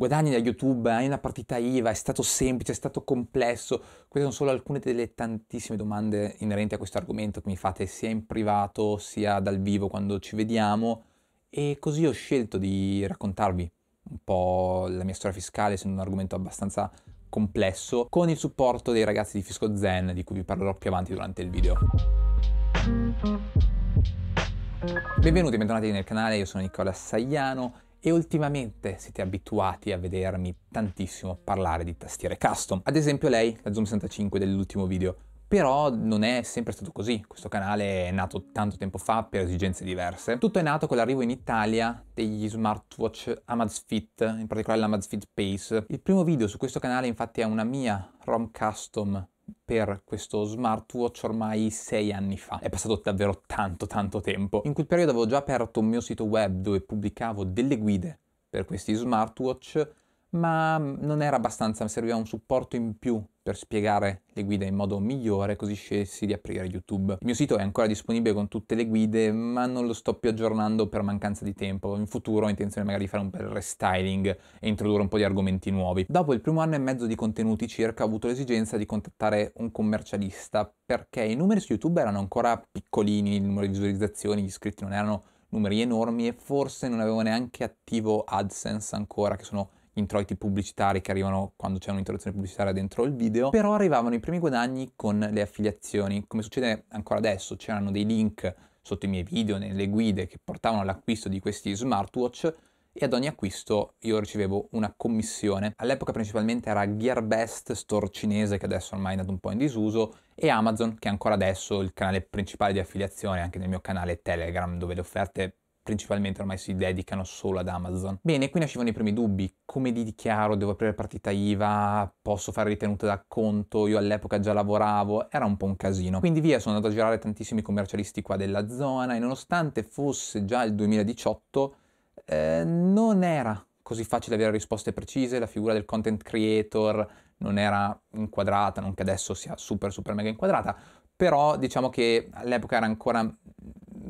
guadagni da YouTube, hai una partita IVA, è stato semplice, è stato complesso? Queste sono solo alcune delle tantissime domande inerenti a questo argomento che mi fate sia in privato sia dal vivo quando ci vediamo e così ho scelto di raccontarvi un po' la mia storia fiscale, essendo un argomento abbastanza complesso, con il supporto dei ragazzi di Fisco Zen di cui vi parlerò più avanti durante il video. Benvenuti e bentornati nel canale, io sono Nicola Sagliano e ultimamente siete abituati a vedermi tantissimo parlare di tastiere custom. Ad esempio lei, la Zoom 65 dell'ultimo video, però non è sempre stato così, questo canale è nato tanto tempo fa per esigenze diverse. Tutto è nato con l'arrivo in Italia degli smartwatch Amazfit, in particolare l'Amazfit Pace. Il primo video su questo canale infatti è una mia ROM custom per questo smartwatch ormai sei anni fa. È passato davvero tanto tanto tempo. In quel periodo avevo già aperto un mio sito web dove pubblicavo delle guide per questi smartwatch, ma non era abbastanza, mi serviva un supporto in più per spiegare le guide in modo migliore, così scelsi di aprire YouTube. Il mio sito è ancora disponibile con tutte le guide, ma non lo sto più aggiornando per mancanza di tempo. In futuro ho intenzione magari di fare un bel restyling e introdurre un po' di argomenti nuovi. Dopo il primo anno e mezzo di contenuti circa ho avuto l'esigenza di contattare un commercialista perché i numeri su YouTube erano ancora piccolini, il numero di visualizzazioni, gli iscritti non erano numeri enormi e forse non avevo neanche attivo AdSense ancora, che sono introiti pubblicitari che arrivano quando c'è un'interruzione pubblicitaria dentro il video, però arrivavano i primi guadagni con le affiliazioni, come succede ancora adesso, c'erano dei link sotto i miei video, nelle guide che portavano all'acquisto di questi smartwatch e ad ogni acquisto io ricevevo una commissione. All'epoca principalmente era Gearbest, store cinese che adesso ormai è andato un po' in disuso, e Amazon che è ancora adesso il canale principale di affiliazione anche nel mio canale Telegram dove le offerte principalmente ormai si dedicano solo ad Amazon. Bene, qui nascevano i primi dubbi, come li dichiaro, devo aprire partita IVA, posso fare ritenute da conto, io all'epoca già lavoravo, era un po' un casino. Quindi via, sono andato a girare tantissimi commercialisti qua della zona e nonostante fosse già il 2018, eh, non era così facile avere risposte precise, la figura del content creator non era inquadrata, non che adesso sia super super mega inquadrata, però diciamo che all'epoca era ancora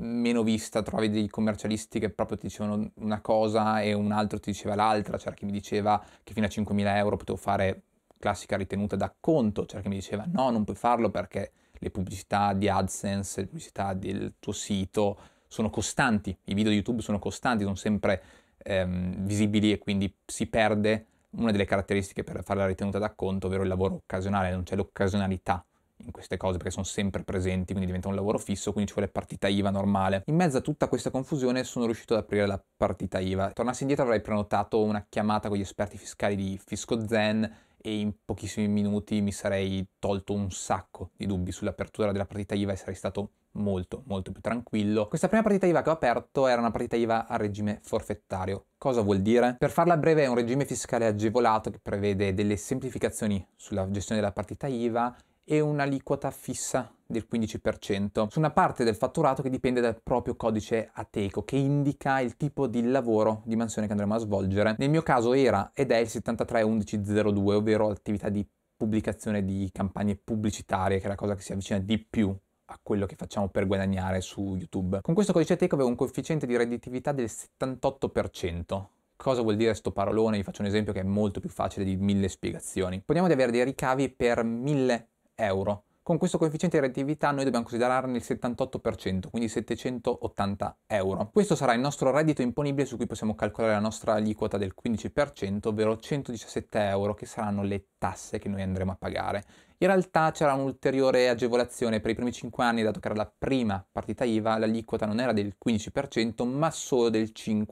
meno vista, trovi dei commercialisti che proprio ti dicevano una cosa e un altro ti diceva l'altra, c'era chi mi diceva che fino a 5.000 euro potevo fare classica ritenuta da conto, c'era chi mi diceva no, non puoi farlo perché le pubblicità di AdSense, le pubblicità del tuo sito sono costanti, i video di YouTube sono costanti, sono sempre ehm, visibili e quindi si perde una delle caratteristiche per fare la ritenuta da conto, ovvero il lavoro occasionale, non c'è l'occasionalità in queste cose perché sono sempre presenti, quindi diventa un lavoro fisso, quindi ci vuole partita IVA normale. In mezzo a tutta questa confusione sono riuscito ad aprire la partita IVA. Tornassi indietro avrei prenotato una chiamata con gli esperti fiscali di Fisco Zen e in pochissimi minuti mi sarei tolto un sacco di dubbi sull'apertura della partita IVA e sarei stato molto molto più tranquillo. Questa prima partita IVA che ho aperto era una partita IVA a regime forfettario. Cosa vuol dire? Per farla breve è un regime fiscale agevolato che prevede delle semplificazioni sulla gestione della partita IVA e un'aliquota fissa del 15% su una parte del fatturato che dipende dal proprio codice ateco che indica il tipo di lavoro, di mansione che andremo a svolgere. Nel mio caso era ed è il 731102, ovvero l'attività di pubblicazione di campagne pubblicitarie, che è la cosa che si avvicina di più a quello che facciamo per guadagnare su YouTube. Con questo codice ateco avevo un coefficiente di redditività del 78%. Cosa vuol dire sto parolone? Vi faccio un esempio che è molto più facile di mille spiegazioni. Poniamo di avere dei ricavi per mille euro. Con questo coefficiente di redditività noi dobbiamo considerarne il 78%, quindi 780 euro. Questo sarà il nostro reddito imponibile su cui possiamo calcolare la nostra aliquota del 15%, ovvero 117 euro, che saranno le tasse che noi andremo a pagare. In realtà c'era un'ulteriore agevolazione per i primi 5 anni, dato che era la prima partita IVA, l'aliquota non era del 15%, ma solo del 5%,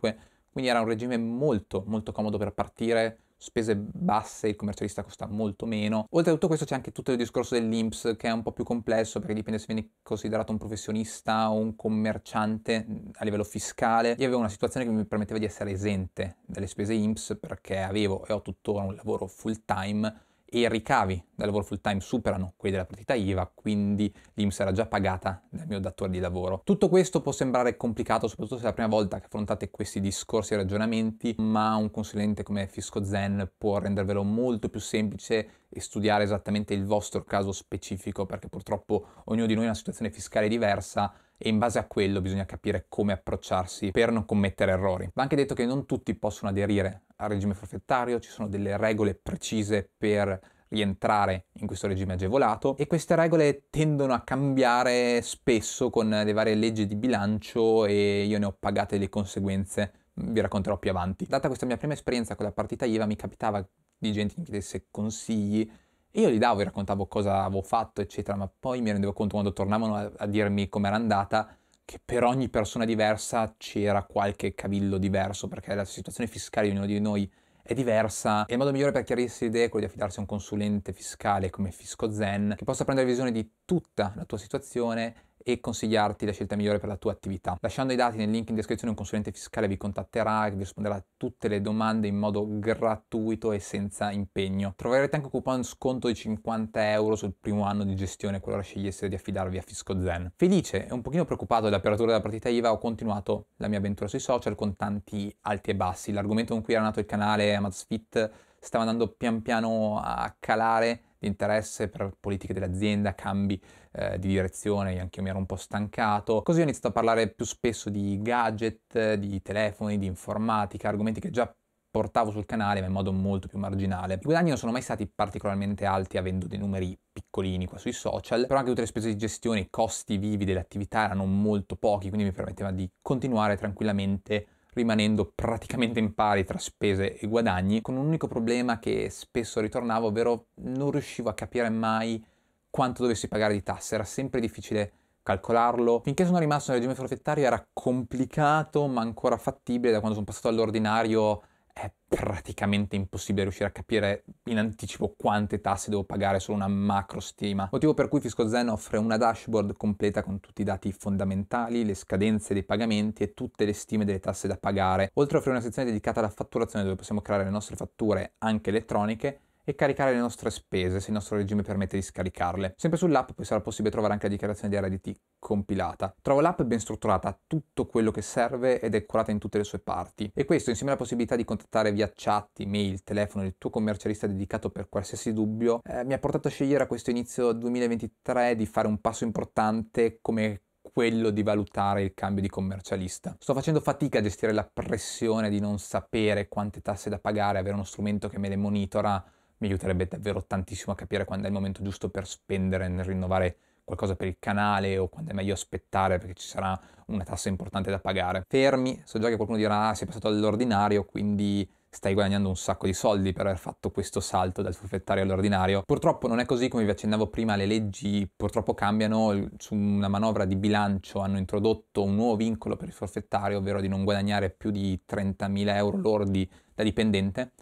quindi era un regime molto molto comodo per partire spese basse il commercialista costa molto meno. Oltre a tutto questo c'è anche tutto il discorso dell'Inps che è un po' più complesso perché dipende se vieni considerato un professionista o un commerciante a livello fiscale. Io avevo una situazione che mi permetteva di essere esente dalle spese Inps perché avevo e ho tuttora un lavoro full time e i ricavi del lavoro full time superano quelli della partita IVA, quindi l'IMS era già pagata dal mio datore di lavoro. Tutto questo può sembrare complicato, soprattutto se è la prima volta che affrontate questi discorsi e ragionamenti, ma un consulente come Fisco Zen può rendervelo molto più semplice e studiare esattamente il vostro caso specifico, perché purtroppo ognuno di noi ha una situazione fiscale diversa e in base a quello bisogna capire come approcciarsi per non commettere errori. Va anche detto che non tutti possono aderire al regime forfettario, ci sono delle regole precise per rientrare in questo regime agevolato e queste regole tendono a cambiare spesso con le varie leggi di bilancio e io ne ho pagate le conseguenze, vi racconterò più avanti. Data questa mia prima esperienza con la partita IVA mi capitava di gente che mi chiedesse consigli e io gli davo, vi raccontavo cosa avevo fatto eccetera, ma poi mi rendevo conto quando tornavano a, a dirmi com'era andata che per ogni persona diversa c'era qualche cavillo diverso, perché la situazione fiscale di ognuno di noi è diversa e il modo migliore per chiarirsi le idee è quello di affidarsi a un consulente fiscale come Fisco Zen che possa prendere visione di tutta la tua situazione e consigliarti la scelta migliore per la tua attività. Lasciando i dati nel link in descrizione un consulente fiscale vi contatterà e vi risponderà a tutte le domande in modo gratuito e senza impegno. Troverete anche un coupon sconto di 50 euro sul primo anno di gestione qualora scegliessero di affidarvi a FiscoZen. Felice e un pochino preoccupato dell'apertura della partita IVA ho continuato la mia avventura sui social con tanti alti e bassi. L'argomento con cui era nato il canale Amazfit stava andando pian piano a calare di interesse per politiche dell'azienda, cambi eh, di direzione, anche io mi ero un po' stancato. Così ho iniziato a parlare più spesso di gadget, di telefoni, di informatica, argomenti che già portavo sul canale ma in modo molto più marginale. I guadagni non sono mai stati particolarmente alti avendo dei numeri piccolini qua sui social, però anche tutte le spese di gestione, i costi vivi delle attività erano molto pochi, quindi mi permetteva di continuare tranquillamente rimanendo praticamente in pari tra spese e guadagni, con un unico problema che spesso ritornavo, ovvero non riuscivo a capire mai quanto dovessi pagare di tasse, era sempre difficile calcolarlo. Finché sono rimasto nel regime forfettario era complicato ma ancora fattibile, da quando sono passato all'ordinario è praticamente impossibile riuscire a capire in anticipo quante tasse devo pagare solo una macro stima. Motivo per cui Fisco Zen offre una dashboard completa con tutti i dati fondamentali, le scadenze dei pagamenti e tutte le stime delle tasse da pagare. Oltre a offrire una sezione dedicata alla fatturazione dove possiamo creare le nostre fatture anche elettroniche, e caricare le nostre spese se il nostro regime permette di scaricarle. Sempre sull'app poi sarà possibile trovare anche la dichiarazione dei redditi compilata. Trovo l'app ben strutturata, ha tutto quello che serve ed è curata in tutte le sue parti. E questo insieme alla possibilità di contattare via chat, mail, telefono il tuo commercialista dedicato per qualsiasi dubbio, eh, mi ha portato a scegliere a questo inizio 2023 di fare un passo importante come quello di valutare il cambio di commercialista. Sto facendo fatica a gestire la pressione di non sapere quante tasse da pagare, avere uno strumento che me le monitora mi aiuterebbe davvero tantissimo a capire quando è il momento giusto per spendere nel rinnovare qualcosa per il canale o quando è meglio aspettare perché ci sarà una tassa importante da pagare. Fermi, so già che qualcuno dirà ah, sei passato all'ordinario quindi stai guadagnando un sacco di soldi per aver fatto questo salto dal forfettario all'ordinario. Purtroppo non è così, come vi accennavo prima, le leggi purtroppo cambiano, su una manovra di bilancio hanno introdotto un nuovo vincolo per il forfettario, ovvero di non guadagnare più di 30.000 euro lordi da dipendente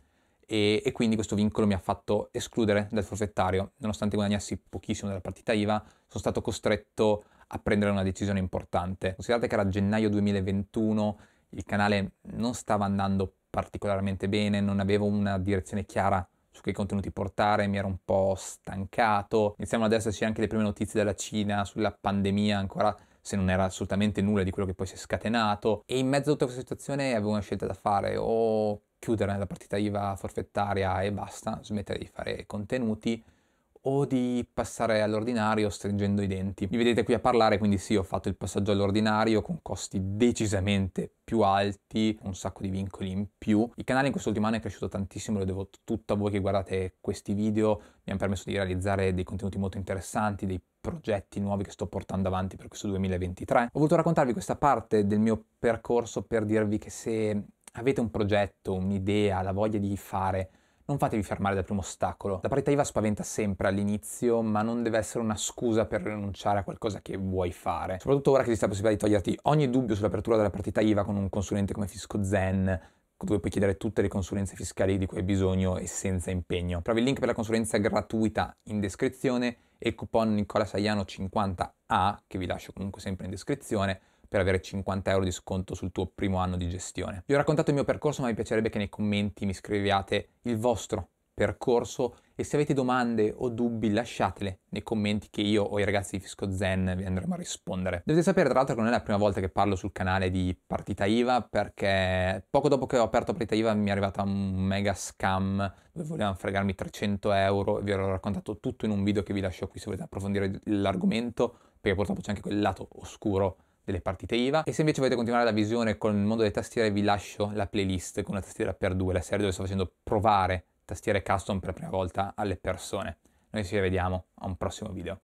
e, e, quindi questo vincolo mi ha fatto escludere dal forfettario. Nonostante guadagnassi pochissimo dalla partita IVA, sono stato costretto a prendere una decisione importante. Considerate che era gennaio 2021, il canale non stava andando particolarmente bene, non avevo una direzione chiara su che contenuti portare, mi ero un po' stancato. Iniziamo ad esserci anche le prime notizie dalla Cina sulla pandemia ancora se non era assolutamente nulla di quello che poi si è scatenato e in mezzo a tutta questa situazione avevo una scelta da fare o chiudere la partita IVA forfettaria e basta, smettere di fare contenuti o di passare all'ordinario stringendo i denti. Mi vedete qui a parlare, quindi sì, ho fatto il passaggio all'ordinario con costi decisamente più alti, un sacco di vincoli in più. Il canale in quest'ultimo anno è cresciuto tantissimo, lo devo tutto a voi che guardate questi video, mi hanno permesso di realizzare dei contenuti molto interessanti, dei progetti nuovi che sto portando avanti per questo 2023. Ho voluto raccontarvi questa parte del mio percorso per dirvi che se avete un progetto, un'idea, la voglia di fare, non fatevi fermare dal primo ostacolo. La parità IVA spaventa sempre all'inizio, ma non deve essere una scusa per rinunciare a qualcosa che vuoi fare. Soprattutto ora che esiste la possibilità di toglierti ogni dubbio sull'apertura della partita IVA con un consulente come Fisco Zen, dove puoi chiedere tutte le consulenze fiscali di cui hai bisogno e senza impegno. Trovi il link per la consulenza gratuita in descrizione e il coupon Nicola Saiano 50A, che vi lascio comunque sempre in descrizione, per avere 50 euro di sconto sul tuo primo anno di gestione. Vi ho raccontato il mio percorso, ma mi piacerebbe che nei commenti mi scriviate il vostro percorso e se avete domande o dubbi lasciatele nei commenti che io o i ragazzi di Fisco Zen vi andremo a rispondere. Dovete sapere tra l'altro che non è la prima volta che parlo sul canale di partita IVA perché poco dopo che ho aperto partita IVA mi è arrivata un mega scam dove volevano fregarmi 300 euro vi ho raccontato tutto in un video che vi lascio qui se volete approfondire l'argomento perché purtroppo c'è anche quel lato oscuro delle partite IVA e se invece volete continuare la visione con il mondo delle tastiere vi lascio la playlist con una tastiera per due, la serie dove sto facendo provare tastiere custom per la prima volta alle persone. Noi ci vediamo a un prossimo video.